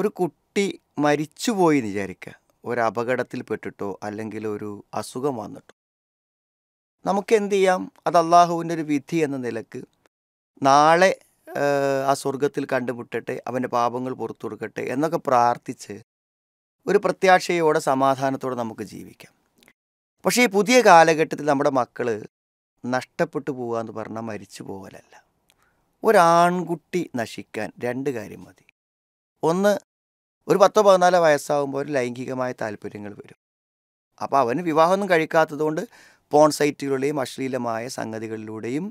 ഒരു കുട്ടി മരിച്ചുപോയി എന്ന് വിചാരിക്കുക ഒരു അപകടത്തിൽ പെട്ടിട്ടോ അല്ലെങ്കിൽ ഒരു അസുഖം വന്നിട്ടോ നമുക്ക് എന്ത് ചെയ്യാം അത് അള്ളാഹുവിൻ്റെ ഒരു വിധി എന്ന നിലക്ക് നാളെ ആ സ്വർഗത്തിൽ കണ്ടുമുട്ടട്ടെ അവൻ്റെ പാപങ്ങൾ പുറത്തു കൊടുക്കട്ടെ എന്നൊക്കെ പ്രാർത്ഥിച്ച് ഒരു പ്രത്യാശയോടെ സമാധാനത്തോടെ നമുക്ക് ജീവിക്കാം പക്ഷേ ഈ പുതിയ കാലഘട്ടത്തിൽ നമ്മുടെ മക്കൾ നഷ്ടപ്പെട്ടു പോകുക എന്ന് പറഞ്ഞാൽ മരിച്ചു പോകലല്ല ഒരാൺകുട്ടി നശിക്കാൻ രണ്ട് കാര്യം മതി ഒന്ന് ഒരു പത്തോ പതിനാലോ വയസ്സാകുമ്പോൾ ഒരു ലൈംഗികമായ താല്പര്യങ്ങൾ വരും അപ്പോൾ അവന് വിവാഹമൊന്നും കഴിക്കാത്തതുകൊണ്ട് പോൺ സൈറ്റുകളിലെയും അശ്ലീലമായ സംഗതികളിലൂടെയും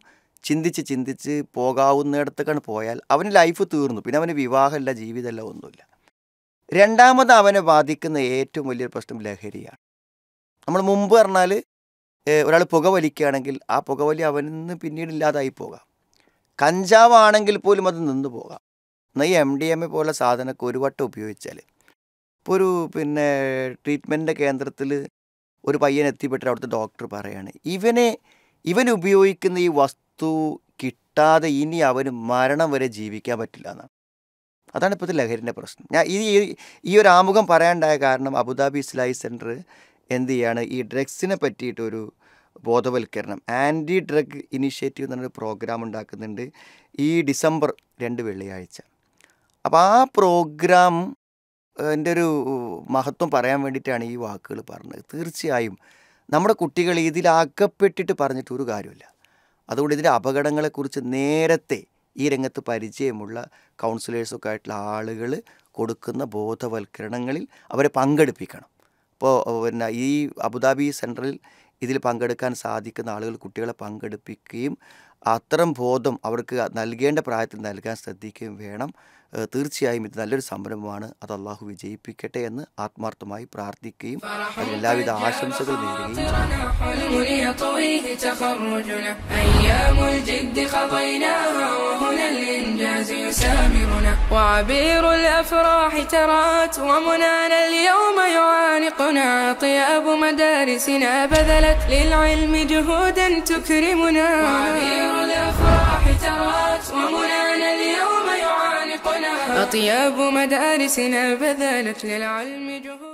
ചിന്തിച്ച് ചിന്തിച്ച് പോകാവുന്നിടത്തേക്കാണ് പോയാൽ അവന് ലൈഫ് തീർന്നു പിന്നെ അവന് വിവാഹമല്ല ജീവിതമല്ല ഒന്നുമില്ല രണ്ടാമത് അവനെ ബാധിക്കുന്ന ഏറ്റവും വലിയൊരു പ്രശ്നം ലഹരിയാണ് നമ്മൾ മുമ്പ് പറഞ്ഞാൽ ഒരാൾ പുകവലിക്കുകയാണെങ്കിൽ ആ പുകവലി അവനിന്ന് പിന്നീട് ഇല്ലാതായി പോകാം കഞ്ചാവാണെങ്കിൽ പോലും അത് നിന്ന് പോകാം എന്നാൽ ഈ എം ഡി എം എ പോലെ സാധനമൊക്കെ ഒരു വട്ടം ഉപയോഗിച്ചാൽ ഇപ്പോൾ ഒരു പിന്നെ ട്രീറ്റ്മെൻറ്റിൻ്റെ കേന്ദ്രത്തിൽ ഒരു പയ്യൻ എത്തിപ്പെട്ടിട്ട് അവിടുത്തെ ഡോക്ടർ പറയാണ് ഇവനെ ഇവൻ ഉപയോഗിക്കുന്ന ഈ വസ്തു കിട്ടാതെ ഇനി അവന് മരണം വരെ ജീവിക്കാൻ പറ്റില്ല എന്നാണ് അതാണ് ഇപ്പോഴത്തെ ലഹരിൻ്റെ പ്രശ്നം ഞാൻ ഈ ഈ ഒരു ആമുഖം പറയാണ്ടായ കാരണം അബുദാബി ഇസ്ലായി സെൻറ്റർ എന്ത് ചെയ്യാണ് ഈ ഡ്രഗ്സിനെ പറ്റിയിട്ടൊരു ബോധവൽക്കരണം ആൻറ്റി ഡ്രഗ് ഇനിഷ്യേറ്റീവ് എന്നൊരു പ്രോഗ്രാം ഉണ്ടാക്കുന്നുണ്ട് ഈ ഡിസംബർ രണ്ട് വെള്ളിയാഴ്ച അപ്പോൾ ആ പ്രോഗ്രാം എൻ്റെ ഒരു മഹത്വം പറയാൻ വേണ്ടിയിട്ടാണ് ഈ വാക്കുകൾ പറഞ്ഞത് തീർച്ചയായും നമ്മുടെ കുട്ടികൾ ഇതിലാക്കപ്പെട്ടിട്ട് അകപ്പെട്ടിട്ട് പറഞ്ഞിട്ട് ഒരു കാര്യമില്ല അതുകൊണ്ട് ഇതിൻ്റെ അപകടങ്ങളെക്കുറിച്ച് നേരത്തെ ഈ രംഗത്ത് പരിചയമുള്ള കൗൺസിലേഴ്സൊക്കെ ആയിട്ടുള്ള ആളുകൾ കൊടുക്കുന്ന ബോധവൽക്കരണങ്ങളിൽ അവരെ പങ്കെടുപ്പിക്കണം അപ്പോൾ പിന്നെ ഈ അബുദാബി സെൻറ്ററിൽ ഇതിൽ പങ്കെടുക്കാൻ സാധിക്കുന്ന ആളുകൾ കുട്ടികളെ പങ്കെടുപ്പിക്കുകയും അത്തരം ബോധം അവർക്ക് നൽകേണ്ട പ്രായത്തിൽ നൽകാൻ ശ്രദ്ധിക്കുകയും വേണം തീർച്ചയായും ഇത് നല്ലൊരു സംരംഭമാണ് അത് അള്ളാഹു വിജയിപ്പിക്കട്ടെ എന്ന് ആത്മാർത്ഥമായി പ്രാർത്ഥിക്കുകയും എല്ലാവിധ ആശംസകൾ നേരുകയും طياب مدارسنا بذلت للعلم جهودا تكرمنا الأفراح ترات اليوم يعانقنا أطياب مدارسنا بذلت للعلم جهود